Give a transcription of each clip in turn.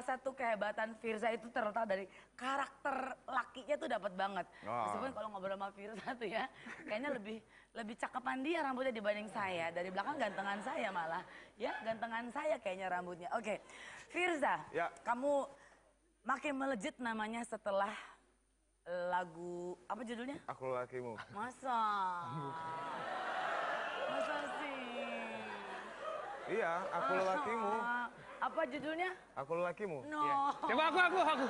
salah satu kehebatan Firza itu terletak dari karakter lakinya tuh dapat banget. Oh. Meskipun kalau ngobrol sama Firza tuh ya, kayaknya lebih lebih cakepan dia rambutnya dibanding saya. Dari belakang gantengan saya malah. Ya, gantengan saya kayaknya rambutnya. Oke. Okay. Firza, ya. kamu makin melejit namanya setelah lagu apa judulnya? Aku lakimu. Masa? Masa sih? Iya, aku lelakimu. Apa judulnya? Aku lakimu. No. Ya. Coba aku, aku, aku.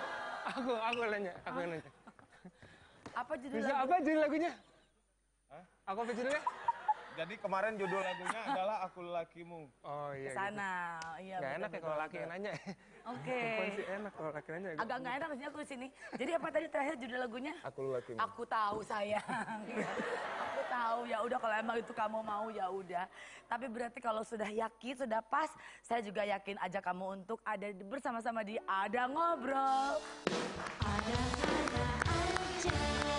Aku, aku nanya. Aku nanya. Apa judulnya? apa judul lagunya? Hah? Aku apa judulnya? Jadi kemarin judul lagunya adalah Aku Lakimu. Oh iya. Gitu. Kesana. Gitu. Iya. Gak enak ya kalau laki yang nanya. Oke. Okay. enak kalau laki nanya. Gitu. Agak gak enak sih aku sini. Jadi apa tadi terakhir judul lagunya? Aku Lakimu. Aku tahu sayang. aku tahu ya udah kalau emang itu kamu mau ya udah. Tapi berarti kalau sudah yakin sudah pas, saya juga yakin aja kamu untuk ada bersama-sama di Ada Ngobrol. Ada ada aja.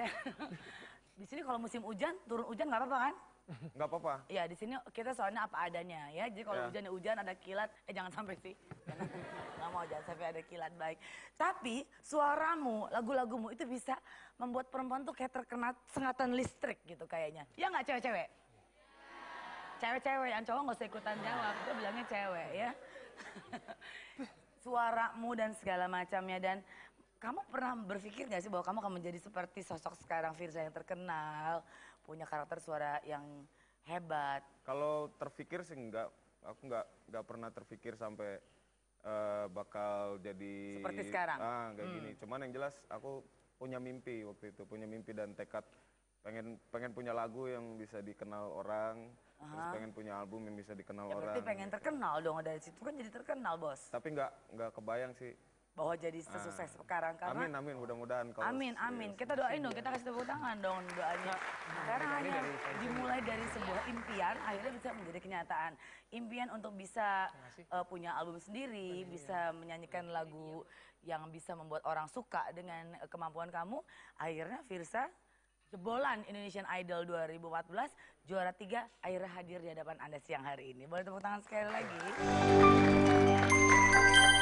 aja. di sini kalau musim hujan, turun hujan nggak apa-apa kan? Nggak apa-apa. Iya, di sini kita soalnya apa adanya ya. Jadi kalau ya. hujan ya hujan, ada kilat. Eh jangan sampai sih. nggak mau jangan sampai ada kilat baik. Tapi suaramu, lagu-lagumu itu bisa membuat perempuan tuh kayak terkena sengatan listrik gitu kayaknya. Ya nggak cewek-cewek? Cewek-cewek, yang cowok nggak usah ikutan jawab. itu bilangnya cewek ya. Suaramu dan segala macamnya dan kamu pernah berpikir gak sih bahwa kamu akan menjadi seperti sosok sekarang Firza yang terkenal, punya karakter suara yang hebat? Kalau terpikir sih enggak, aku enggak enggak pernah terpikir sampai uh, bakal jadi seperti sekarang. Ah, enggak hmm. gini. Cuman yang jelas aku punya mimpi waktu itu, punya mimpi dan tekad pengen pengen punya lagu yang bisa dikenal orang. Aha. pengen punya album yang bisa dikenal ya, orang. Berarti pengen gitu. terkenal dong dari situ kan jadi terkenal bos. Tapi nggak nggak kebayang sih bahwa oh, jadi ah. sesukses sekarang karena amin amin mudah-mudahan kalau amin amin kita doain dong kita kasih tepuk tangan dong doanya iya. nah, karena hanya dimulai dari sebuah impian akhirnya bisa menjadi kenyataan impian untuk bisa uh, punya album sendiri iya. bisa menyanyikan iya. lagu yang bisa membuat orang suka dengan kemampuan kamu akhirnya Firsa jebolan Indonesian Idol 2014 juara tiga akhirnya hadir di hadapan Anda siang hari ini. Boleh tepuk tangan sekali lagi.